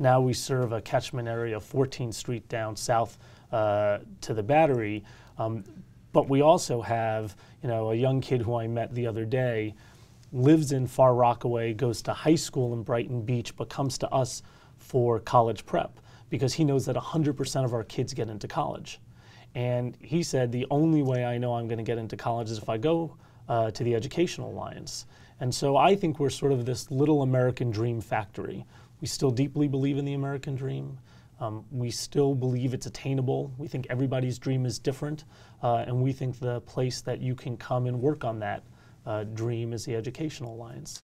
Now we serve a catchment area of 14th Street down south uh, to the Battery. Um, but we also have, you know, a young kid who I met the other day lives in Far Rockaway, goes to high school in Brighton Beach, but comes to us for college prep because he knows that 100% of our kids get into college. And he said, the only way I know I'm going to get into college is if I go uh, to the Educational Alliance. And so I think we're sort of this little American dream factory we still deeply believe in the American dream. Um, we still believe it's attainable. We think everybody's dream is different, uh, and we think the place that you can come and work on that uh, dream is the Educational Alliance.